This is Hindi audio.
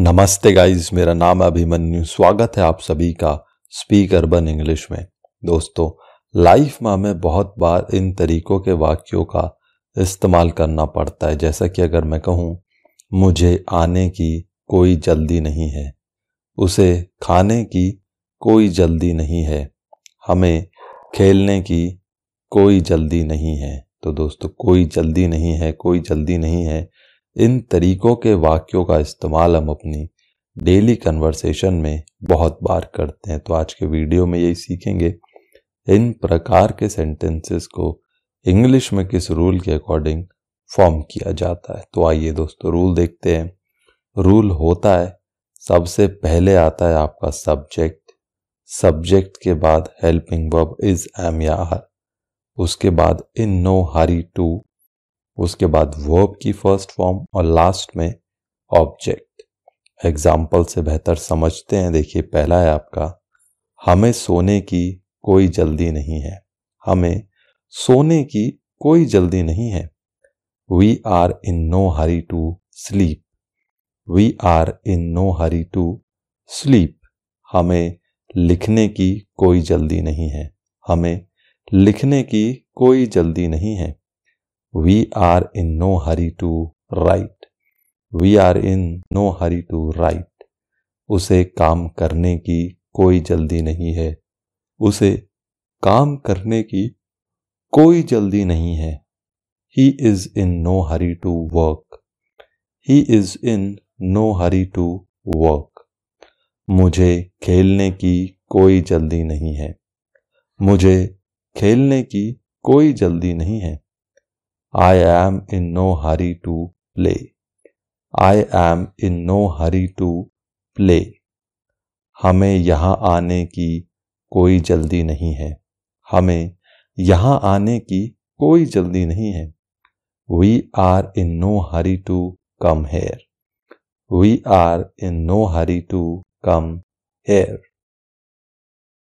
नमस्ते गाइस मेरा नाम है अभिमन्यु स्वागत है आप सभी का स्पीक अर्बन इंग्लिश में दोस्तों लाइफ में हमें बहुत बार इन तरीकों के वाक्यों का इस्तेमाल करना पड़ता है जैसा कि अगर मैं कहूँ मुझे आने की कोई जल्दी नहीं है उसे खाने की कोई जल्दी नहीं है हमें खेलने की कोई जल्दी नहीं है तो दोस्तों कोई जल्दी नहीं है कोई जल्दी नहीं है इन तरीकों के वाक्यों का इस्तेमाल हम अपनी डेली कन्वर्सेशन में बहुत बार करते हैं तो आज के वीडियो में यही सीखेंगे इन प्रकार के सेंटेंसेस को इंग्लिश में किस रूल के अकॉर्डिंग फॉर्म किया जाता है तो आइए दोस्तों रूल देखते हैं रूल होता है सबसे पहले आता है आपका सब्जेक्ट सब्जेक्ट के बाद हेल्पिंग वर्ब इज एम या आर उसके बाद इन नो हरी टू उसके बाद वर्ब की फर्स्ट फॉर्म और लास्ट में ऑब्जेक्ट एग्जाम्पल से बेहतर समझते हैं देखिए पहला है आपका हमें सोने की कोई जल्दी नहीं है हमें सोने की कोई जल्दी नहीं है we are in no hurry to sleep we are in no hurry to sleep हमें लिखने की कोई जल्दी नहीं है हमें लिखने की कोई जल्दी नहीं है we are in no hurry to write we are in no hurry to write उसे काम करने की कोई जल्दी नहीं है उसे काम करने की कोई जल्दी नहीं है he is in no hurry to work he is in no hurry to work मुझे खेलने की कोई जल्दी नहीं है मुझे खेलने की कोई जल्दी नहीं है I am in no hurry to play I am in no hurry to play हमें यहाँ आने की कोई जल्दी नहीं है हमें यहाँ आने की कोई जल्दी नहीं है we are in no hurry to come here we are in no hurry to come hair